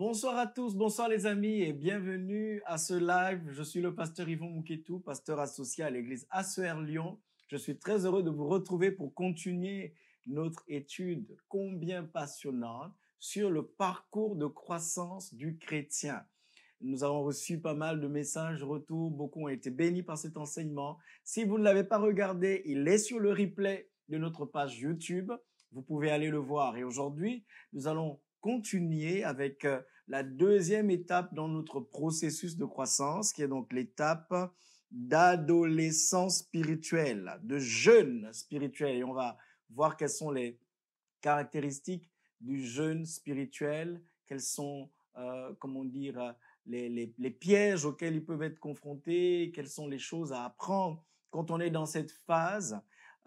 Bonsoir à tous, bonsoir les amis et bienvenue à ce live. Je suis le pasteur Yvon Mouquetou, pasteur associé à l'église ASER Lyon. Je suis très heureux de vous retrouver pour continuer notre étude combien passionnante sur le parcours de croissance du chrétien. Nous avons reçu pas mal de messages, retours, beaucoup ont été bénis par cet enseignement. Si vous ne l'avez pas regardé, il est sur le replay de notre page YouTube. Vous pouvez aller le voir. Et aujourd'hui, nous allons continuer avec euh, la deuxième étape dans notre processus de croissance, qui est donc l'étape d'adolescence spirituelle, de jeûne spirituel. Et on va voir quelles sont les caractéristiques du jeûne spirituel, quels sont, euh, comment dire, les, pièges auxquels ils peuvent être confrontés, quelles sont les choses à apprendre quand on est dans cette phase.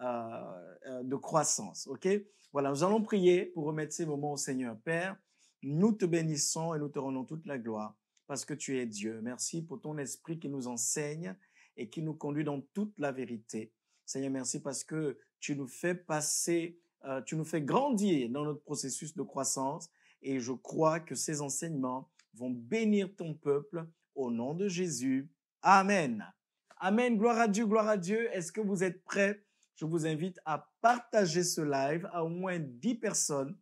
Euh, euh, de croissance. OK Voilà, nous allons prier pour remettre ces moments au Seigneur. Père, nous te bénissons et nous te rendons toute la gloire parce que tu es Dieu. Merci pour ton esprit qui nous enseigne et qui nous conduit dans toute la vérité. Seigneur, merci parce que tu nous fais passer, euh, tu nous fais grandir dans notre processus de croissance et je crois que ces enseignements vont bénir ton peuple au nom de Jésus. Amen. Amen. Gloire à Dieu, gloire à Dieu. Est-ce que vous êtes prêts je vous invite à partager ce live à au moins 10 personnes.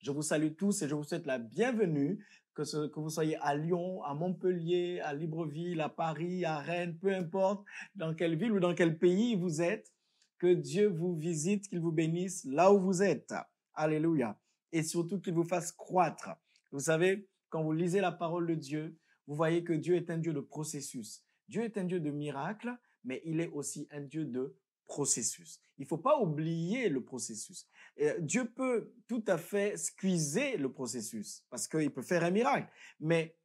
Je vous salue tous et je vous souhaite la bienvenue, que, que vous soyez à Lyon, à Montpellier, à Libreville, à Paris, à Rennes, peu importe dans quelle ville ou dans quel pays vous êtes. Que Dieu vous visite, qu'il vous bénisse là où vous êtes. Alléluia. Et surtout qu'il vous fasse croître. Vous savez, quand vous lisez la parole de Dieu, vous voyez que Dieu est un Dieu de processus. Dieu est un Dieu de miracles, mais il est aussi un Dieu de processus. Il faut pas oublier le processus. Euh, Dieu peut tout à fait squeezer le processus parce qu'il peut faire un miracle. Mais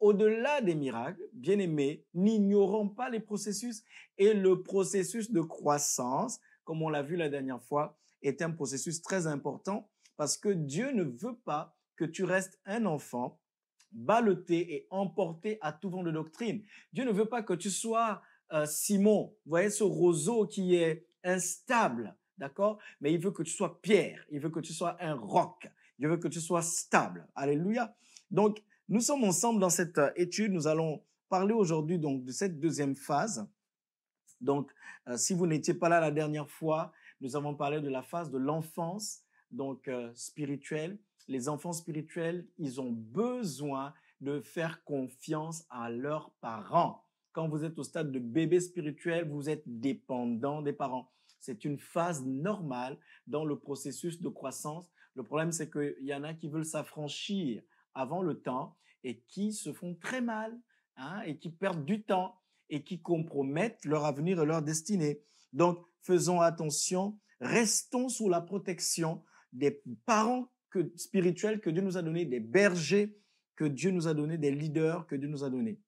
au-delà des miracles, bien aimés, n'ignorons pas les processus. Et le processus de croissance, comme on l'a vu la dernière fois, est un processus très important parce que Dieu ne veut pas que tu restes un enfant baloté et emporté à tout vent de doctrine. Dieu ne veut pas que tu sois euh, Simon. Vous voyez ce roseau qui est instable, d'accord Mais il veut que tu sois pierre, il veut que tu sois un roc, il veut que tu sois stable. Alléluia. Donc, nous sommes ensemble dans cette euh, étude. Nous allons parler aujourd'hui donc de cette deuxième phase. Donc, euh, si vous n'étiez pas là la dernière fois, nous avons parlé de la phase de l'enfance, donc spirituelle. Les enfants spirituels, ils ont besoin de faire confiance à leurs parents. Quand vous êtes au stade de bébé spirituel, vous êtes dépendant des parents. C'est une phase normale dans le processus de croissance. Le problème, c'est qu'il y en a qui veulent s'affranchir avant le temps et qui se font très mal hein, et qui perdent du temps et qui compromettent leur avenir et leur destinée. Donc, faisons attention, restons sous la protection des parents que, spirituels que Dieu nous a donnés, des bergers que Dieu nous a donnés, des leaders que Dieu nous a donnés.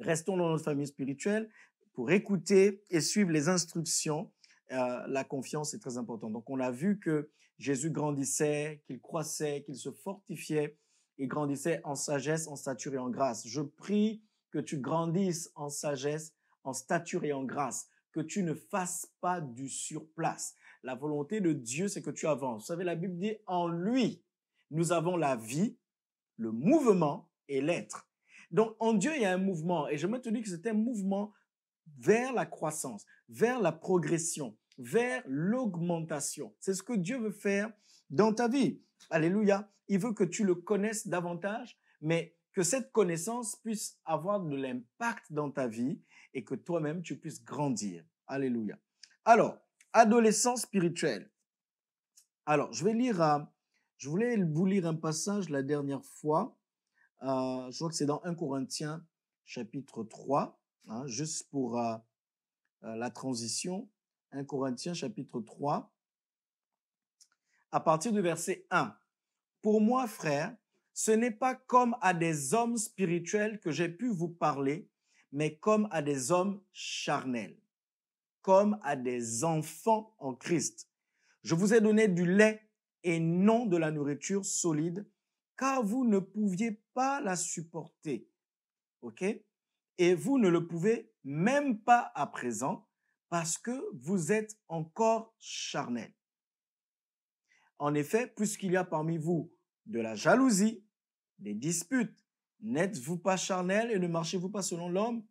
Restons dans notre famille spirituelle pour écouter et suivre les instructions. Euh, la confiance est très importante. Donc on a vu que Jésus grandissait, qu'il croissait, qu'il se fortifiait et grandissait en sagesse, en stature et en grâce. Je prie que tu grandisses en sagesse, en stature et en grâce, que tu ne fasses pas du surplace. La volonté de Dieu, c'est que tu avances. Vous savez, la Bible dit, en lui, nous avons la vie, le mouvement et l'être. Donc en Dieu, il y a un mouvement. Et je me que c'était un mouvement vers la croissance, vers la progression, vers l'augmentation. C'est ce que Dieu veut faire dans ta vie. Alléluia. Il veut que tu le connaisses davantage, mais que cette connaissance puisse avoir de l'impact dans ta vie et que toi-même, tu puisses grandir. Alléluia. Alors, adolescence spirituelle. Alors, je vais lire, je voulais vous lire un passage la dernière fois euh, je crois que c'est dans 1 Corinthiens chapitre 3, hein, juste pour euh, euh, la transition, 1 Corinthiens chapitre 3, à partir du verset 1. Pour moi, frères, ce n'est pas comme à des hommes spirituels que j'ai pu vous parler, mais comme à des hommes charnels, comme à des enfants en Christ. Je vous ai donné du lait et non de la nourriture solide car vous ne pouviez pas la supporter. OK Et vous ne le pouvez même pas à présent parce que vous êtes encore charnel. En effet, puisqu'il y a parmi vous de la jalousie, des disputes, n'êtes-vous pas charnel et ne marchez-vous pas selon l'homme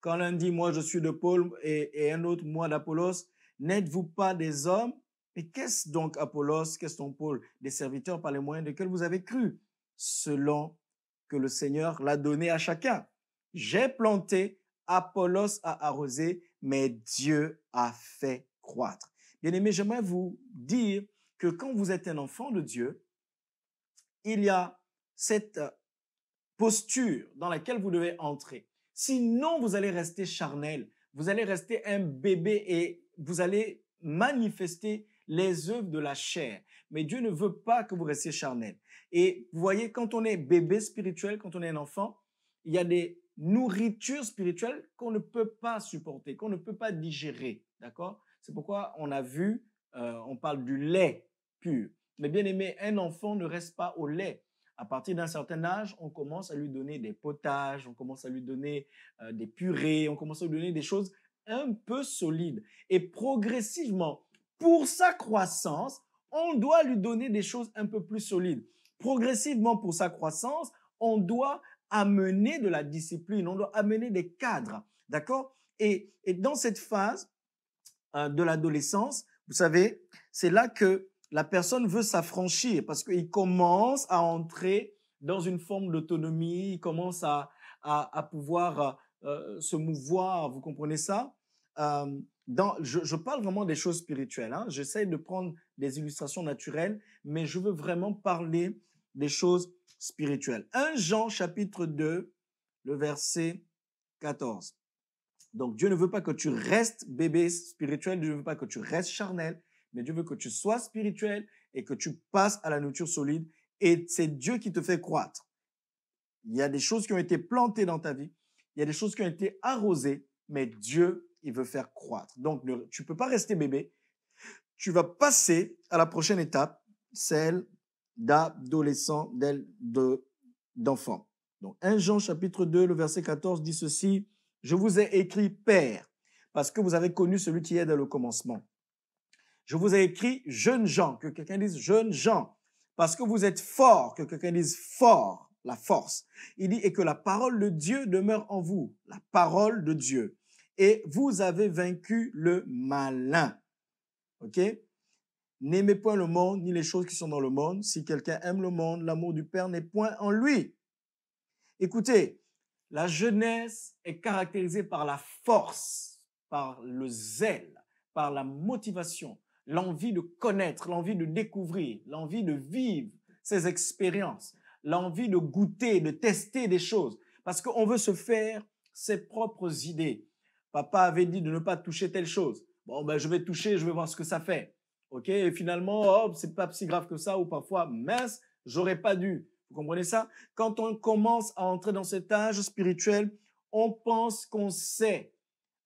Quand l'un dit moi je suis de Paul et, un autre moi d'Apollos, n'êtes-vous pas des hommes mais qu'est-ce donc Apollos, qu'est-ce donc Paul Des serviteurs par les moyens desquels vous avez cru, selon que le Seigneur l'a donné à chacun. J'ai planté, Apollos a arrosé, mais Dieu a fait croître. Bien-aimés, j'aimerais vous dire que quand vous êtes un enfant de Dieu, il y a cette euh, posture dans laquelle vous devez entrer. Sinon, vous allez rester charnel, vous allez rester un bébé et vous allez manifester les œuvres de la chair. Mais Dieu ne veut pas que vous restiez charnel. Et vous voyez, quand on est bébé spirituel, quand on est un enfant, il y a des nourritures spirituelles qu'on ne peut pas supporter, qu'on ne peut pas digérer. D'accord C'est pourquoi on a vu, euh, on parle du lait pur. Mais bien aimé, un enfant ne reste pas au lait. À partir d'un certain âge, on commence à lui donner des potages, on commence à lui donner euh, des purées, on commence à lui donner des choses un peu solides. Et progressivement, pour sa croissance, on doit lui donner des choses un peu plus solides. Progressivement, pour sa croissance, on doit amener de la discipline, on doit amener des cadres, d'accord et, et, dans cette phase hein, de l'adolescence, vous savez, c'est là que la personne veut s'affranchir parce qu'il commence à entrer dans une forme d'autonomie, il commence à, à, pouvoir euh, se mouvoir, vous comprenez ça euh, je, parle vraiment des choses spirituelles. Hein. J'essaie de prendre des illustrations naturelles, mais je veux vraiment parler des choses spirituelles. 1 Jean chapitre 2, le verset 14. Donc Dieu ne veut pas que tu restes bébé spirituel, Dieu ne veut pas que tu restes charnel, mais Dieu veut que tu sois spirituel et que tu passes à la nourriture solide. Et c'est Dieu qui te fait croître. Il y a des choses qui ont été plantées dans ta vie, il y a des choses qui ont été arrosées, mais Dieu il veut faire croître. Donc, tu ne peux pas rester bébé. Tu vas passer à la prochaine étape, celle d'adolescent, d'enfant. De, Donc, 1 Jean chapitre 2, le verset 14 dit ceci, Je vous ai écrit Père, parce que vous avez connu celui qui est dès le commencement. Je vous ai écrit jeune Jean, que quelqu'un dise jeune Jean, parce que vous êtes fort, que quelqu'un dise fort, la force. Il dit, et que la parole de Dieu demeure en vous, la parole de Dieu et vous avez vaincu le malin. OK N'aimez point le monde ni les choses qui sont dans le monde. Si quelqu'un aime le monde, l'amour du Père n'est point en lui. Écoutez, la jeunesse est caractérisée par la force, par le zèle, par la motivation, l'envie de connaître, l'envie de découvrir, l'envie de vivre ses expériences, l'envie de goûter, de tester des choses, parce qu'on veut se faire ses propres idées. Papa avait dit de ne pas toucher telle chose. Bon, ben, je vais toucher, je vais voir ce que ça fait. OK Et finalement, oh, c'est pas si grave que ça, ou parfois, mince, j'aurais pas dû. Vous comprenez ça Quand on commence à entrer dans cet âge spirituel, on pense qu'on sait,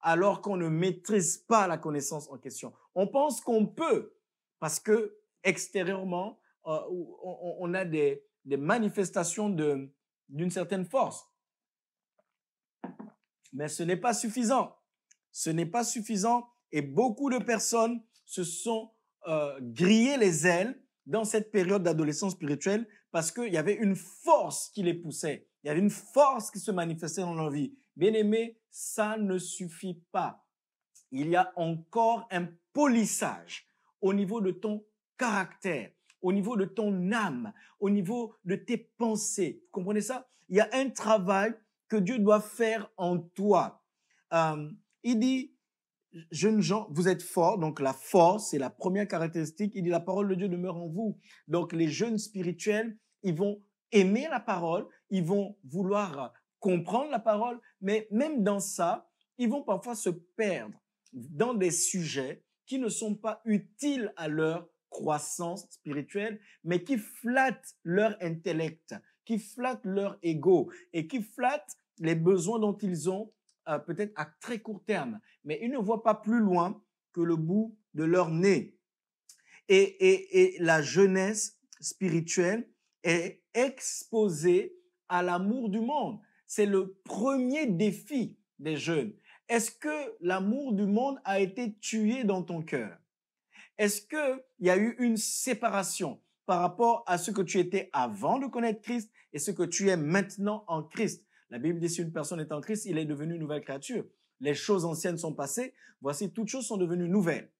alors qu'on ne maîtrise pas la connaissance en question. On pense qu'on peut, parce que extérieurement, euh, on, a des, manifestations d'une certaine force. Mais ce n'est pas suffisant. Ce n'est pas suffisant et beaucoup de personnes se sont euh, grillées les ailes dans cette période d'adolescence spirituelle parce qu'il y avait une force qui les poussait. Il y avait une force qui se manifestait dans leur vie. Bien aimé, ça ne suffit pas. Il y a encore un polissage au niveau de ton caractère, au niveau de ton âme, au niveau de tes pensées. Vous comprenez ça Il y a un travail que Dieu doit faire en toi. Euh, il dit, jeunes gens, vous êtes forts, donc la force, est la première caractéristique. Il dit, la parole de Dieu demeure en vous. Donc les jeunes spirituels, ils vont aimer la parole, ils vont vouloir comprendre la parole, mais même dans ça, ils vont parfois se perdre dans des sujets qui ne sont pas utiles à leur croissance spirituelle, mais qui flattent leur intellect, qui flattent leur ego et qui flattent les besoins dont ils ont euh, peut-être à très court terme, mais ils ne voient pas plus loin que le bout de leur nez. Et, et, et la jeunesse spirituelle est exposée à l'amour du monde. C'est le premier défi des jeunes. Est-ce que l'amour du monde a été tué dans ton cœur Est-ce qu'il y a eu une séparation par rapport à ce que tu étais avant de connaître Christ et ce que tu es maintenant en Christ. La Bible dit si une personne est en Christ, il est devenu une nouvelle créature. Les choses anciennes sont passées, voici toutes choses sont devenues nouvelles.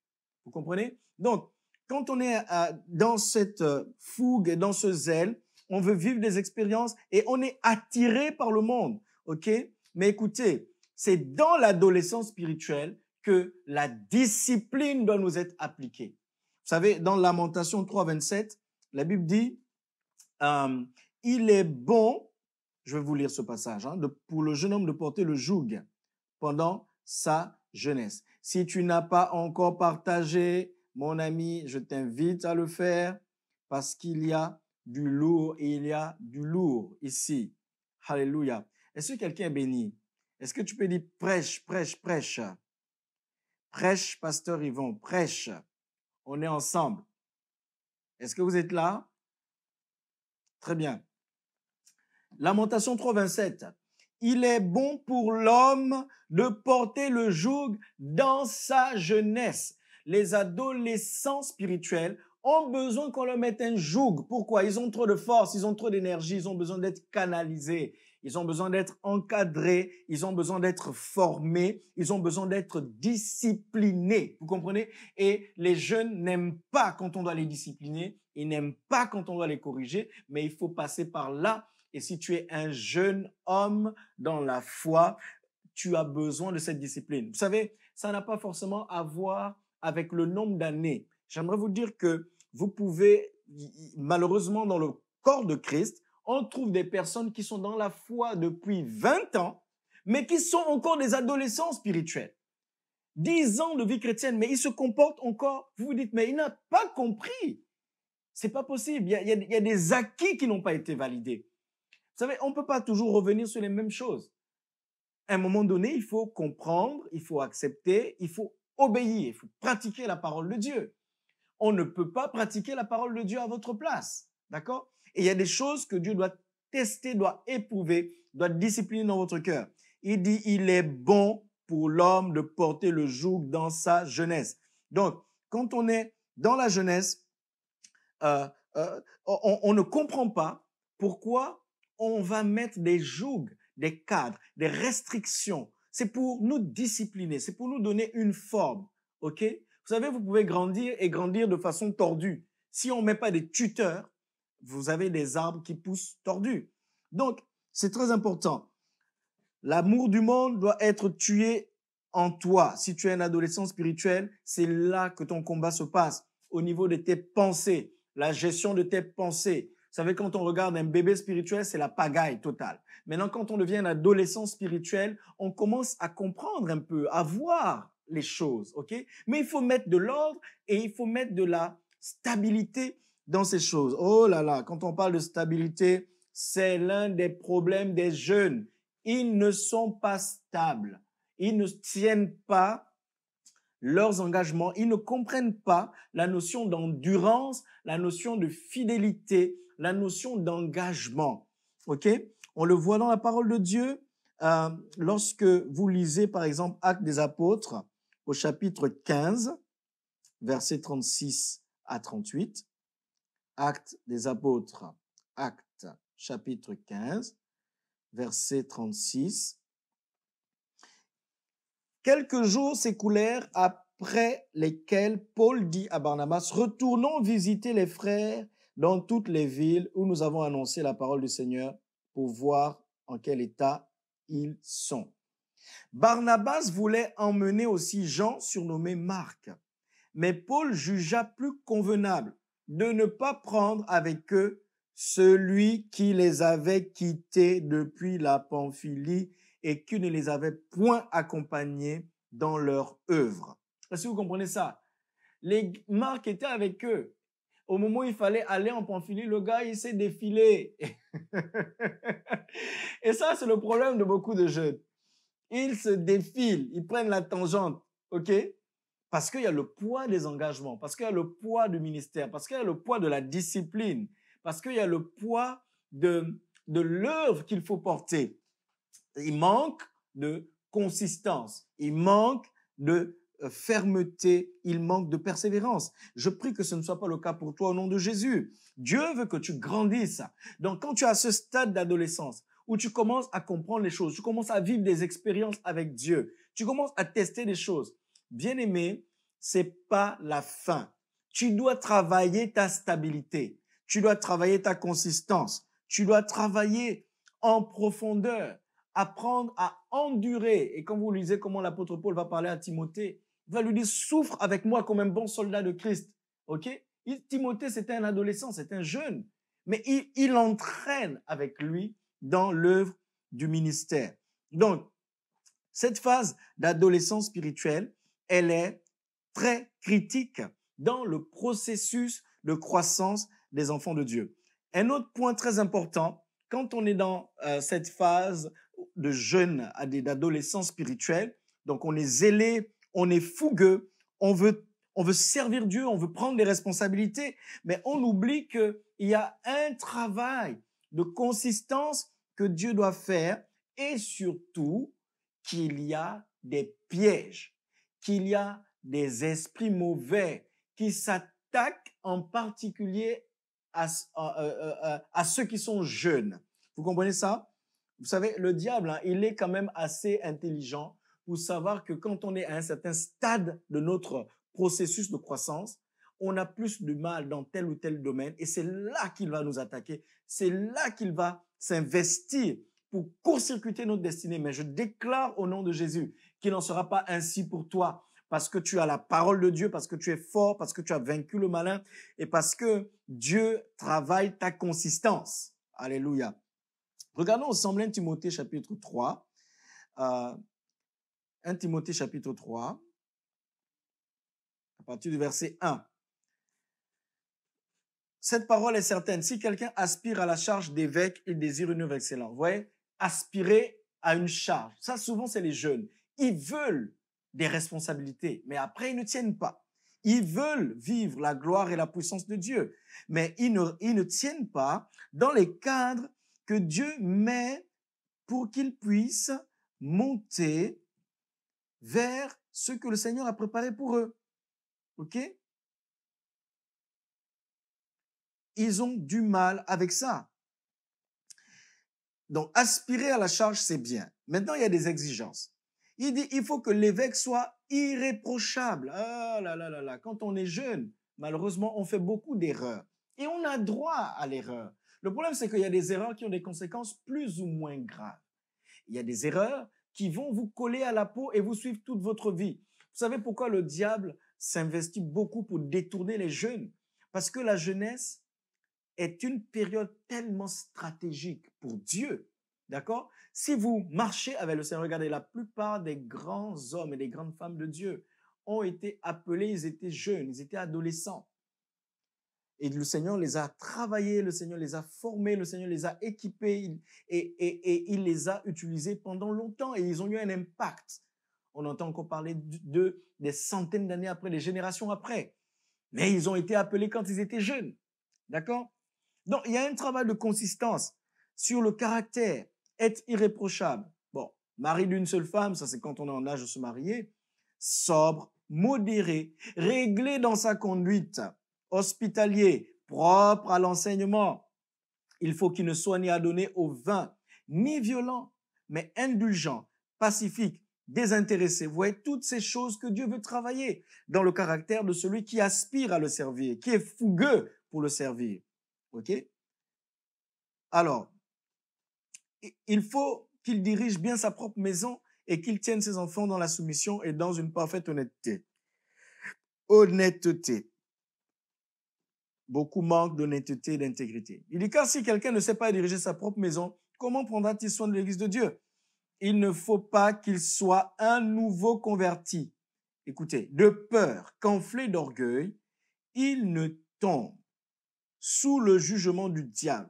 Vous comprenez Donc, quand on est euh, dans cette euh, fougue et dans ce zèle, on veut vivre des expériences et on est attiré par le monde, ok Mais écoutez, c'est dans l'adolescence spirituelle que la discipline doit nous être appliquée. Vous savez, dans Lamentation 3, la Bible dit, il est bon, je vais vous lire ce passage, hein, pour le jeune homme de porter le joug pendant sa jeunesse. Si tu n'as pas encore partagé, mon ami, je t'invite à le faire parce qu'il y a du lourd il y a du lourd ici. Alléluia. Est-ce que quelqu'un est béni? Est-ce que tu peux dire prêche, prêche, prêche? Prêche, pasteur Yvon, prêche. On est ensemble. Est-ce que vous êtes là Très bien. Lamentation 3.27. Il est bon pour l'homme de porter le joug dans sa jeunesse. Les adolescents spirituels ont besoin qu'on leur mette un joug. Pourquoi Ils ont trop de force, ils ont trop d'énergie, ils ont besoin d'être canalisés ils ont besoin d'être encadrés, ils ont besoin d'être formés, ils ont besoin d'être disciplinés, vous comprenez Et les jeunes n'aiment pas quand on doit les discipliner, ils n'aiment pas quand on doit les corriger, mais il faut passer par là. Et si tu es un jeune homme dans la foi, tu as besoin de cette discipline. Vous savez, ça n'a pas forcément à voir avec le nombre d'années. J'aimerais vous dire que vous pouvez, malheureusement, dans le corps de Christ, on trouve des personnes qui sont dans la foi depuis 20 ans, mais qui sont encore des adolescents spirituels. 10 ans de vie chrétienne, mais ils se comportent encore. Vous vous dites, mais il n'a pas compris. C'est pas possible. Il y, a, il y a des acquis qui n'ont pas été validés. Vous savez, on ne peut pas toujours revenir sur les mêmes choses. À un moment donné, il faut comprendre, il faut accepter, il faut obéir, il faut pratiquer la parole de Dieu. On ne peut pas pratiquer la parole de Dieu à votre place. D'accord et il y a des choses que Dieu doit tester, doit éprouver, doit discipliner dans votre cœur. Il dit, il est bon pour l'homme de porter le joug dans sa jeunesse. Donc, quand on est dans la jeunesse, euh, euh, on, ne comprend pas pourquoi on va mettre des jougs, des cadres, des restrictions. C'est pour nous discipliner, c'est pour nous donner une forme, ok Vous savez, vous pouvez grandir et grandir de façon tordue. Si on ne met pas des tuteurs, vous avez des arbres qui poussent tordus. Donc, c'est très important. L'amour du monde doit être tué en toi. Si tu es un adolescent spirituel, c'est là que ton combat se passe, au niveau de tes pensées, la gestion de tes pensées. Vous savez, quand on regarde un bébé spirituel, c'est la pagaille totale. Maintenant, quand on devient un adolescent spirituel, on commence à comprendre un peu, à voir les choses, ok Mais il faut mettre de l'ordre et il faut mettre de la stabilité dans ces choses. Oh là là, quand on parle de stabilité, c'est l'un des problèmes des jeunes. Ils ne sont pas stables. Ils ne tiennent pas leurs engagements. Ils ne comprennent pas la notion d'endurance, la notion de fidélité, la notion d'engagement. OK On le voit dans la parole de Dieu. Euh, lorsque vous lisez, par exemple, Actes des Apôtres, au chapitre 15, versets 36 à 38, Actes des apôtres, Actes chapitre 15, verset 36. Quelques jours s'écoulèrent après lesquels Paul dit à Barnabas, retournons visiter les frères dans toutes les villes où nous avons annoncé la parole du Seigneur pour voir en quel état ils sont. Barnabas voulait emmener aussi Jean surnommé Marc, mais Paul jugea plus convenable de ne pas prendre avec eux celui qui les avait quittés depuis la Pamphylie et qui ne les avait point accompagnés dans leur œuvre. Est-ce que vous comprenez ça Les marques étaient avec eux. Au moment où il fallait aller en Pamphylie, le gars, il s'est défilé. et ça, c'est le problème de beaucoup de jeunes. Ils se défilent, ils prennent la tangente, ok parce qu'il y a le poids des engagements, parce qu'il y a le poids du ministère, parce qu'il y a le poids de la discipline, parce qu'il y a le poids de, de l'œuvre qu'il faut porter. Il manque de consistance, il manque de euh, fermeté, il manque de persévérance. Je prie que ce ne soit pas le cas pour toi au nom de Jésus. Dieu veut que tu grandisses. Donc quand tu as ce stade d'adolescence où tu commences à comprendre les choses, tu commences à vivre des expériences avec Dieu, tu commences à tester des choses, bien-aimé, c'est pas la fin. Tu dois travailler ta stabilité. Tu dois travailler ta consistance. Tu dois travailler en profondeur, apprendre à endurer. Et quand vous lisez comment l'apôtre Paul va parler à Timothée, il va lui dire souffre avec moi comme un bon soldat de Christ. OK Timothée, c'était un adolescent, c'est un jeune, mais il, il entraîne avec lui dans l'œuvre du ministère. Donc, cette phase d'adolescence spirituelle, elle est très critique dans le processus de croissance des enfants de Dieu. Un autre point très important, quand on est dans euh, cette phase de jeune, d'adolescence spirituelle, donc on est zélé, on est fougueux, on veut, on veut servir Dieu, on veut prendre des responsabilités, mais on oublie qu'il y a un travail de consistance que Dieu doit faire et surtout qu'il y a des pièges qu'il y a des esprits mauvais qui s'attaquent en particulier euh, euh, euh, à, ceux qui sont jeunes. Vous comprenez ça Vous savez, le diable, hein, il est quand même assez intelligent pour savoir que quand on est à un certain stade de notre processus de croissance, on a plus de mal dans tel ou tel domaine et c'est là qu'il va nous attaquer, c'est là qu'il va s'investir pour court-circuiter notre destinée. Mais je déclare au nom de Jésus qu'il n'en sera pas ainsi pour toi parce que tu as la parole de Dieu, parce que tu es fort, parce que tu as vaincu le malin et parce que Dieu travaille ta consistance. Alléluia. Regardons ensemble 1 Timothée chapitre 3. 1 euh, Timothée chapitre 3, à partir du verset 1. Cette parole est certaine. Si quelqu'un aspire à la charge d'évêque, il désire une œuvre excellente. Vous voyez, aspirer à une charge. Ça, souvent, c'est les jeunes. Ils veulent des responsabilités, mais après, ils ne tiennent pas. Ils veulent vivre la gloire et la puissance de Dieu, mais ils ne, tiennent pas dans les cadres que Dieu met pour qu'ils puissent monter vers ce que le Seigneur a préparé pour eux. OK Ils ont du mal avec ça. Donc, aspirer à la charge, c'est bien. Maintenant, il y a des exigences. Il dit, il faut que l'évêque soit irréprochable. Ah là là là là, quand on est jeune, malheureusement, on fait beaucoup d'erreurs. Et on a droit à l'erreur. Le problème, c'est qu'il y a des erreurs qui ont des conséquences plus ou moins graves. Il y a des erreurs qui vont vous coller à la peau et vous suivre toute votre vie. Vous savez pourquoi le diable s'investit beaucoup pour détourner les jeunes Parce que la jeunesse est une période tellement stratégique pour Dieu. D'accord Si vous marchez avec le Seigneur, regardez, la plupart des grands hommes et des grandes femmes de Dieu ont été appelés, ils étaient jeunes, ils étaient adolescents. Et le Seigneur les a travaillés, le Seigneur les a formés, le Seigneur les a équipés et, il les a utilisés pendant longtemps et ils ont eu un impact. On entend encore parler de des centaines d'années après, des générations après. Mais ils ont été appelés quand ils étaient jeunes. D'accord donc, il y a un travail de consistance sur le caractère, être irréprochable. Bon, mari d'une seule femme, ça c'est quand on est en âge de se marier, sobre, modéré, réglé dans sa conduite, hospitalier, propre à l'enseignement. Il faut qu'il ne soit ni donner au vin, ni violent, mais indulgent, pacifique, désintéressé. Vous voyez toutes ces choses que Dieu veut travailler dans le caractère de celui qui aspire à le servir, qui est fougueux pour le servir. OK Alors, il faut qu'il dirige bien sa propre maison et qu'il tienne ses enfants dans la soumission et dans une parfaite honnêteté. Honnêteté. Beaucoup manquent d'honnêteté et d'intégrité. Il dit car si quelqu'un ne sait pas diriger sa propre maison, comment prendra-t-il soin de l'Église de Dieu Il ne faut pas qu'il soit un nouveau converti. Écoutez, de peur qu'enflé d'orgueil, il ne tombe sous le jugement du diable.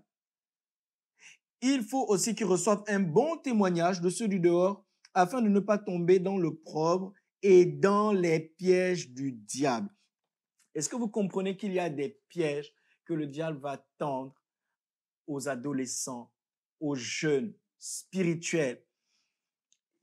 Il faut aussi qu'ils reçoivent un bon témoignage de ceux du dehors afin de ne pas tomber dans le propre et dans les pièges du diable. Est-ce que vous comprenez qu'il y a des pièges que le diable va tendre aux adolescents, aux jeunes spirituels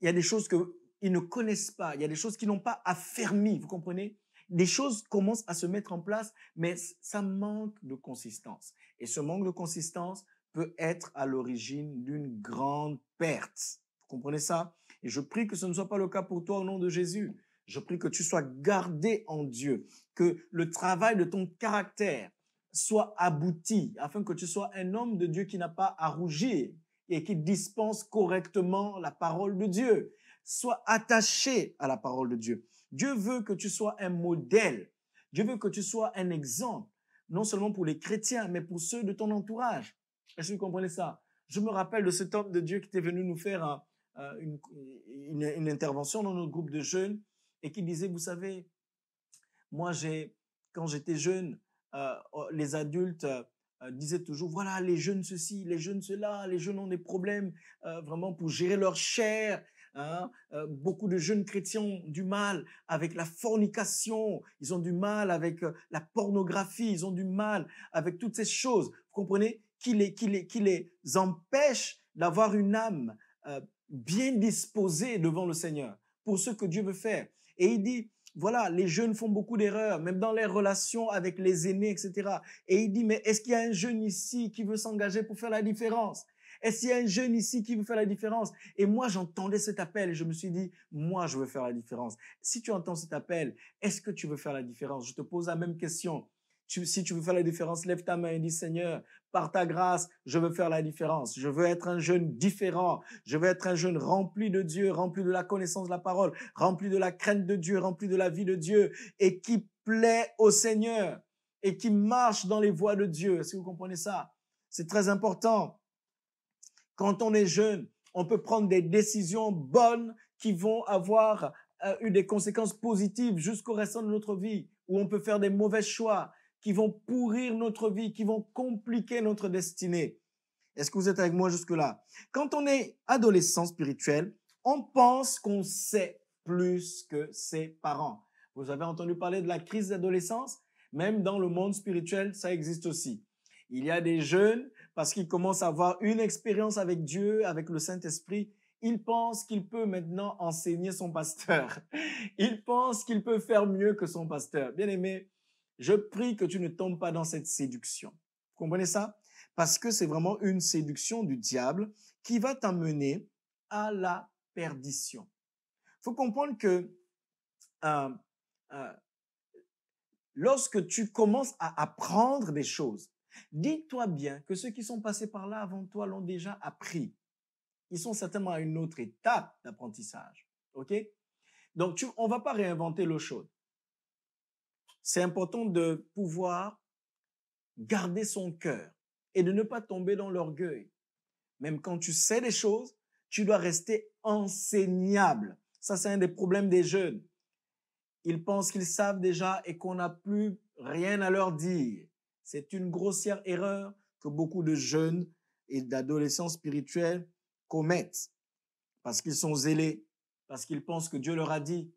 Il y a des choses qu'ils ne connaissent pas, il y a des choses qu'ils n'ont pas affermies, vous comprenez des choses commencent à se mettre en place, mais ça manque de consistance. Et ce manque de consistance peut être à l'origine d'une grande perte. Vous comprenez ça Et je prie que ce ne soit pas le cas pour toi au nom de Jésus. Je prie que tu sois gardé en Dieu, que le travail de ton caractère soit abouti, afin que tu sois un homme de Dieu qui n'a pas à rougir et qui dispense correctement la parole de Dieu. soit attaché à la parole de Dieu. Dieu veut que tu sois un modèle. Dieu veut que tu sois un exemple, non seulement pour les chrétiens, mais pour ceux de ton entourage. Est-ce que vous comprenez ça Je me rappelle de cet homme de Dieu qui était venu nous faire euh, euh, une, intervention dans notre groupe de jeunes et qui disait, vous savez, moi, j'ai, quand j'étais jeune, euh, oh, les adultes disaient toujours, voilà, les jeunes ceci, les jeunes cela, les jeunes ont des problèmes vraiment pour gérer leur chair, Hein, euh, beaucoup de jeunes chrétiens ont du mal avec la fornication, ils ont du mal avec euh, la pornographie, ils ont du mal avec toutes ces choses. Vous comprenez qui les, empêche d'avoir une âme euh, bien disposée devant le Seigneur pour ce que Dieu veut faire. Et il dit, voilà, les jeunes font beaucoup d'erreurs, même dans les relations avec les aînés, etc. Et il dit, mais est-ce qu'il y a un jeune ici qui veut s'engager pour faire la différence est-ce qu'il y a un jeune ici qui veut faire la différence Et moi, j'entendais cet appel et je me suis dit, moi, je veux faire la différence. Si tu entends cet appel, est-ce que tu veux faire la différence Je te pose la même question. si tu veux faire la différence, lève ta main et dis Seigneur, par ta grâce, je veux faire la différence. Je veux être un jeune différent. Je veux être un jeune rempli de Dieu, rempli de la connaissance de la parole, rempli de la crainte de Dieu, rempli de la vie de Dieu et qui plaît au Seigneur et qui marche dans les voies de Dieu. Est-ce que vous comprenez ça? C'est très important. Quand on est jeune, on peut prendre des décisions bonnes qui vont avoir euh, eu des conséquences positives jusqu'au restant de notre vie, ou on peut faire des mauvais choix qui vont pourrir notre vie, qui vont compliquer notre destinée. Est-ce que vous êtes avec moi jusque-là Quand on est adolescent spirituel, on pense qu'on sait plus que ses parents. Vous avez entendu parler de la crise d'adolescence Même dans le monde spirituel, ça existe aussi. Il y a des jeunes parce qu'il commence à avoir une expérience avec Dieu, avec le Saint-Esprit. Il pense qu'il peut maintenant enseigner son pasteur. Il pense qu'il peut faire mieux que son pasteur. Bien-aimé, je prie que tu ne tombes pas dans cette séduction. Vous comprenez ça Parce que c'est vraiment une séduction du diable qui va t'amener à la perdition. faut comprendre que euh, euh, lorsque tu commences à apprendre des choses, Dis-toi bien que ceux qui sont passés par là avant toi l'ont déjà appris. Ils sont certainement à une autre étape d'apprentissage. OK Donc, on ne va pas réinventer l'eau chaude. C'est important de pouvoir garder son cœur et de ne pas tomber dans l'orgueil. Même quand tu sais des choses, tu dois rester enseignable. Ça, c'est un des problèmes des jeunes. Ils pensent qu'ils savent déjà et qu'on n'a plus rien à leur dire. C'est une grossière erreur que beaucoup de jeunes et d'adolescents spirituels commettent parce qu'ils sont zélés, parce qu'ils pensent que Dieu leur a dit.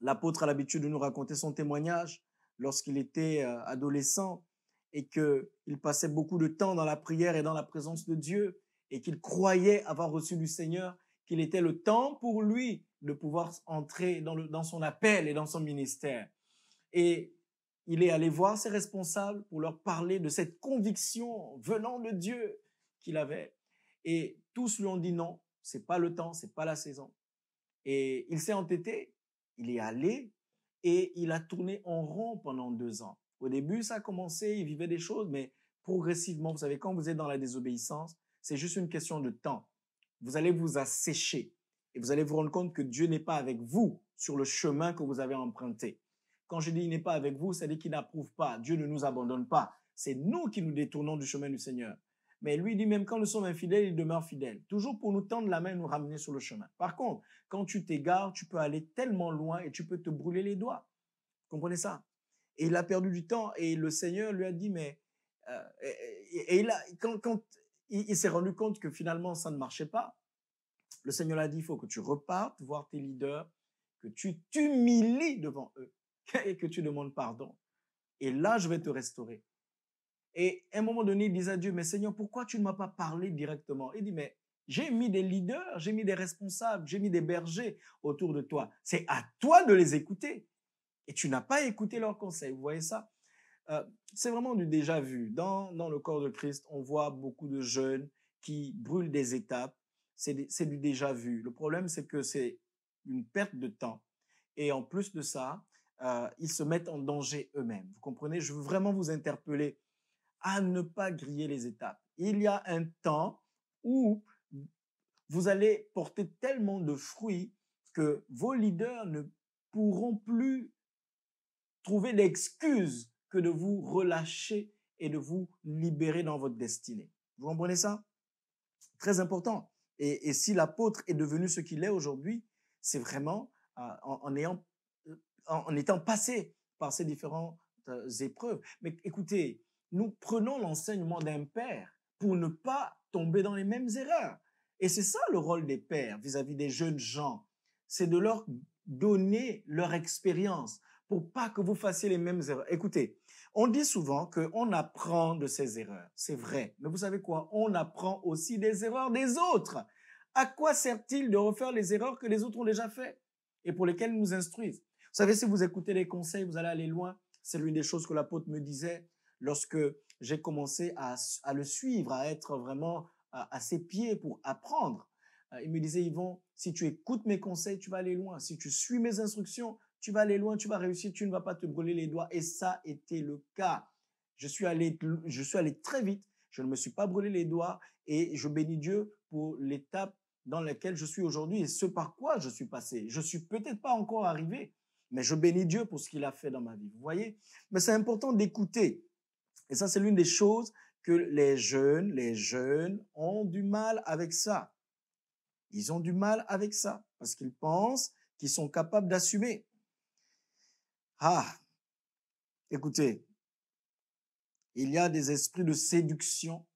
L'apôtre a l'habitude de nous raconter son témoignage lorsqu'il était euh, adolescent et qu'il passait beaucoup de temps dans la prière et dans la présence de Dieu et qu'il croyait avoir reçu du Seigneur qu'il était le temps pour lui de pouvoir entrer dans, son appel et dans son ministère. Et il est allé voir ses responsables pour leur parler de cette conviction venant de Dieu qu'il avait. Et tous lui ont dit non, c'est pas le temps, c'est pas la saison. Et il s'est entêté, il est allé et il a tourné en rond pendant deux ans. Au début, ça a commencé, il vivait des choses, mais progressivement, vous savez, quand vous êtes dans la désobéissance, c'est juste une question de temps. Vous allez vous assécher et vous allez vous rendre compte que Dieu n'est pas avec vous sur le chemin que vous avez emprunté. Quand je dis il n'est pas avec vous, c'est-à-dire qu'il n'approuve pas. Dieu ne nous abandonne pas. C'est nous qui nous détournons du chemin du Seigneur. Mais lui dit même quand nous sommes infidèles, il demeure fidèle. Toujours pour nous tendre la main et nous ramener sur le chemin. Par contre, quand tu t'égares, tu peux aller tellement loin et tu peux te brûler les doigts. Vous comprenez ça Et il a perdu du temps et le Seigneur lui a dit, mais... Euh, et, il a, quand, quand il, il s'est rendu compte que finalement ça ne marchait pas, le Seigneur lui a dit, il faut que tu repartes voir tes leaders, que tu t'humilies devant eux. et que tu demandes pardon. Et là, je vais te restaurer. Et à un moment donné, il disait à Dieu, mais Seigneur, pourquoi tu ne m'as pas parlé directement Il dit, mais j'ai mis des leaders, j'ai mis des responsables, j'ai mis des bergers autour de toi. C'est à toi de les écouter. Et tu n'as pas écouté leurs conseils. Vous voyez ça euh, C'est vraiment du déjà vu. Dans, dans le corps de Christ, on voit beaucoup de jeunes qui brûlent des étapes. C'est du déjà vu. Le problème, c'est que c'est une perte de temps. Et en plus de ça, euh, ils se mettent en danger eux-mêmes. Vous comprenez Je veux vraiment vous interpeller à ne pas griller les étapes. Il y a un temps où vous allez porter tellement de fruits que vos leaders ne pourront plus trouver l'excuse que de vous relâcher et de vous libérer dans votre destinée. Vous comprenez ça Très important. Et, si l'apôtre est devenu ce qu'il est aujourd'hui, c'est vraiment euh, en, en ayant en étant passé par ces différentes euh, épreuves. Mais écoutez, nous prenons l'enseignement d'un père pour ne pas tomber dans les mêmes erreurs. Et c'est ça le rôle des pères vis-à-vis des jeunes gens, c'est de leur donner leur expérience pour pas que vous fassiez les mêmes erreurs. Écoutez, on dit souvent qu'on apprend de ses erreurs, c'est vrai, mais vous savez quoi On apprend aussi des erreurs des autres. À quoi sert-il de refaire les erreurs que les autres ont déjà faites et pour lesquelles ils nous instruisent savez, si vous écoutez les conseils, vous allez aller loin. C'est l'une des choses que l'apôtre me disait lorsque j'ai commencé à, le suivre, à être vraiment à, ses pieds pour apprendre. Euh, il me disait, Yvon, si tu écoutes mes conseils, tu vas aller loin. Si tu suis mes instructions, tu vas aller loin, tu vas réussir, tu ne vas pas te brûler les doigts. Et ça était le cas. Je suis allé, très vite. Je ne me suis pas brûlé les doigts et je bénis Dieu pour l'étape dans laquelle je suis aujourd'hui et ce par quoi je suis passé. Je ne suis peut-être pas encore arrivé, mais je bénis Dieu pour ce qu'il a fait dans ma vie, vous voyez Mais c'est important d'écouter. Et ça, c'est l'une des choses que les jeunes, les jeunes ont du mal avec ça. Ils ont du mal avec ça parce qu'ils pensent qu'ils sont capables d'assumer. Ah, écoutez, il y a des esprits de séduction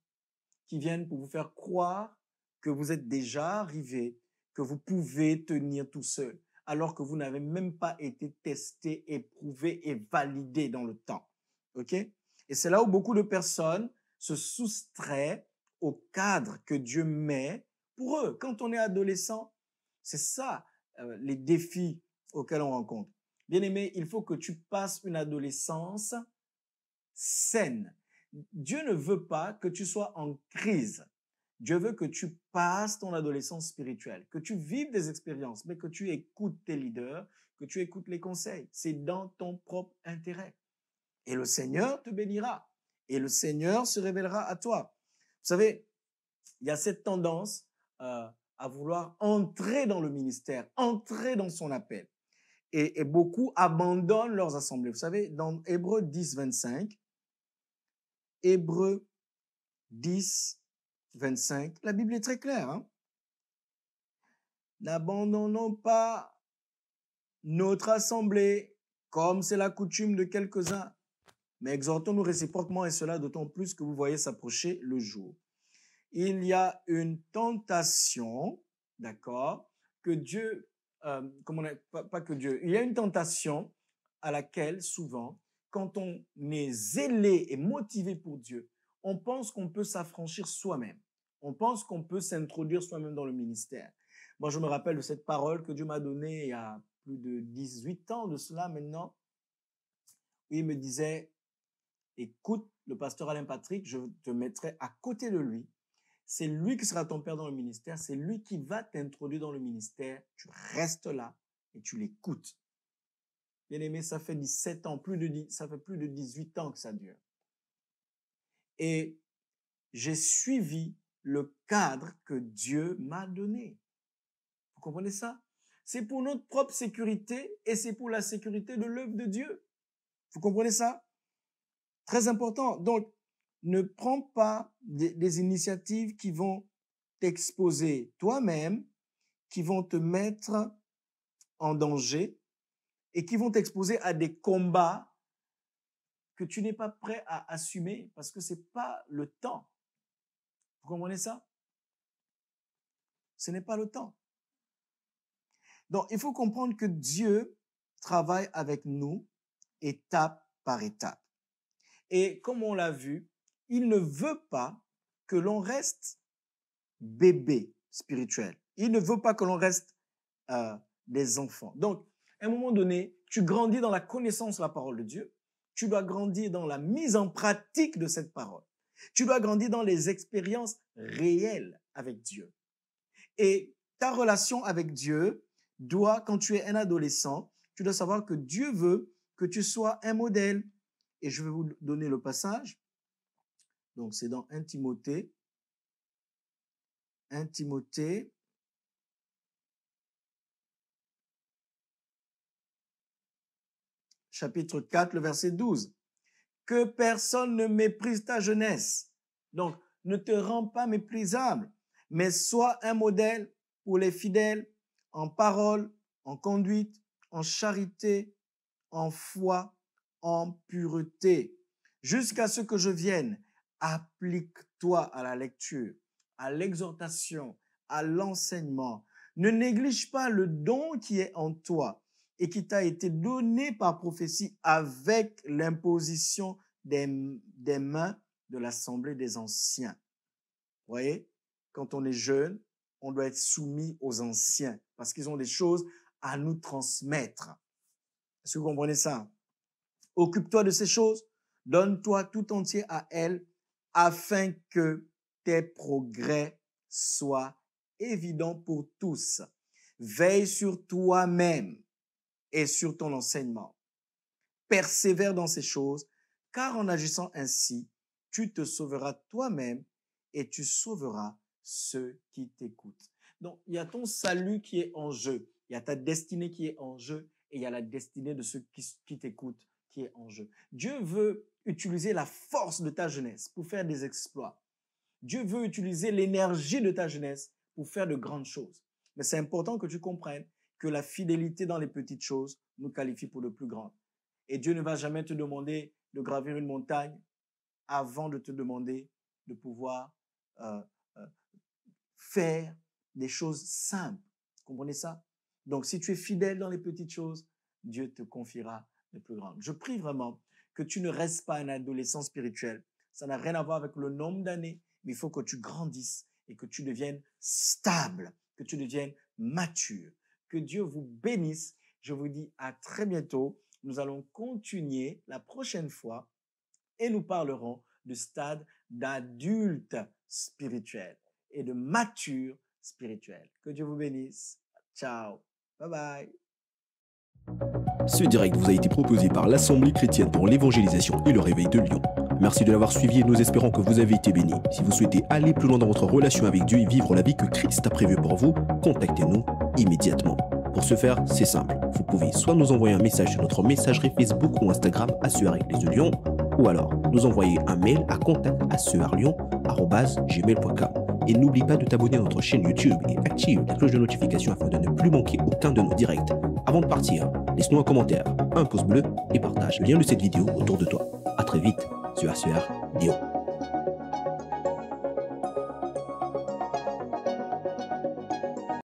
qui viennent pour vous faire croire que vous êtes déjà arrivé, que vous pouvez tenir tout seul, alors que vous n'avez même pas été testé, éprouvé et validé dans le temps. OK Et c'est là où beaucoup de personnes se soustraient au cadre que Dieu met pour eux. Quand on est adolescent, c'est ça euh, les défis auxquels on rencontre. Bien aimé, il faut que tu passes une adolescence saine. Dieu ne veut pas que tu sois en crise. Dieu veut que tu passes ton adolescence spirituelle, que tu vives des expériences, mais que tu écoutes tes leaders, que tu écoutes les conseils. C'est dans ton propre intérêt. Et le Seigneur te bénira. Et le Seigneur se révélera à toi. Vous savez, il y a cette tendance euh, à vouloir entrer dans le ministère, entrer dans son appel. Et, beaucoup abandonnent leurs assemblées. Vous savez, dans Hébreu 10, 25, Hébreu 10, 25. La Bible est très claire. Hein. N'abandonnons pas notre assemblée, comme c'est la coutume de quelques-uns, mais exhortons-nous réciproquement et cela d'autant plus que vous voyez s'approcher le jour. Il y a une tentation, d'accord, que Dieu, euh, comme on a, pas, pas que Dieu, il y a une tentation à laquelle souvent, quand on est zélé et motivé pour Dieu, on pense qu'on peut s'affranchir soi-même. On pense qu'on peut s'introduire soi-même dans le ministère. Moi, je me rappelle de cette parole que Dieu m'a donnée il y a plus de 18 ans de cela maintenant. il me disait, écoute, le pasteur Alain Patrick, je te mettrai à côté de lui. C'est lui qui sera ton père dans le ministère. C'est lui qui va t'introduire dans le ministère. Tu restes là et tu l'écoutes. Bien aimé, ça fait 17 ans, plus de, ça fait plus de 18 ans que ça dure et j'ai suivi le cadre que Dieu m'a donné. Vous comprenez ça C'est pour notre propre sécurité et c'est pour la sécurité de l'œuvre de Dieu. Vous comprenez ça Très important. Donc, ne prends pas des, initiatives qui vont t'exposer toi-même, qui vont te mettre en danger et qui vont t'exposer à des combats que tu n'es pas prêt à assumer parce que ce n'est pas le temps. Vous comprenez ça Ce n'est pas le temps. Donc, il faut comprendre que Dieu travaille avec nous étape par étape. Et comme on l'a vu, il ne veut pas que l'on reste bébé spirituel. Il ne veut pas que l'on reste euh, des enfants. Donc, à un moment donné, tu grandis dans la connaissance de la parole de Dieu. Tu dois grandir dans la mise en pratique de cette parole. Tu dois grandir dans les expériences réelles avec Dieu. Et ta relation avec Dieu doit, quand tu es un adolescent, tu dois savoir que Dieu veut que tu sois un modèle. Et je vais vous donner le passage. Donc c'est dans 1 Timothée. 1 chapitre 4, le verset 12. Que personne ne méprise ta jeunesse. Donc, ne te rends pas méprisable, mais sois un modèle pour les fidèles en parole, en conduite, en charité, en foi, en pureté. Jusqu'à ce que je vienne, applique-toi à la lecture, à l'exhortation, à l'enseignement. Ne néglige pas le don qui est en toi et qui t'a été donné par prophétie avec l'imposition des, mains de l'Assemblée des anciens. Vous voyez, quand on est jeune, on doit être soumis aux anciens parce qu'ils ont des choses à nous transmettre. Est-ce que vous comprenez ça Occupe-toi de ces choses, donne-toi tout entier à elles afin que tes progrès soient évidents pour tous. Veille sur toi-même et sur ton enseignement. Persévère dans ces choses, car en agissant ainsi, tu te sauveras toi-même et tu sauveras ceux qui t'écoutent. Donc, il y a ton salut qui est en jeu, il y a ta destinée qui est en jeu, et il y a la destinée de ceux qui, qui t'écoutent qui est en jeu. Dieu veut utiliser la force de ta jeunesse pour faire des exploits. Dieu veut utiliser l'énergie de ta jeunesse pour faire de grandes choses. Mais c'est important que tu comprennes que la fidélité dans les petites choses nous qualifie pour le plus grand. Et Dieu ne va jamais te demander de gravir une montagne avant de te demander de pouvoir euh, euh, faire des choses simples. Comprenez ça Donc si tu es fidèle dans les petites choses, Dieu te confiera le plus grandes. Je prie vraiment que tu ne restes pas un adolescent spirituel. Ça n'a rien à voir avec le nombre d'années, mais il faut que tu grandisses et que tu deviennes stable, que tu deviennes mature. Que Dieu vous bénisse. Je vous dis à très bientôt. Nous allons continuer la prochaine fois et nous parlerons du stade d'adulte spirituel et de mature spirituel. Que Dieu vous bénisse. Ciao. Bye bye. Ce direct vous a été proposé par l'Assemblée chrétienne pour l'évangélisation et le réveil de Lyon. Merci de l'avoir suivi et nous espérons que vous avez été bénis. Si vous souhaitez aller plus loin dans votre relation avec Dieu et vivre la vie que Christ a prévue pour vous, contactez-nous immédiatement. Pour ce faire, c'est simple. Vous pouvez soit nous envoyer un message sur notre messagerie Facebook ou Instagram à les Lyon, ou alors nous envoyer un mail à contact à Et n'oublie pas de t'abonner à notre chaîne YouTube et active la cloche de notification afin de ne plus manquer aucun de nos directs. Avant de partir, laisse-nous un commentaire, un pouce bleu et partage le lien de cette vidéo autour de toi. A très vite sur Lyon.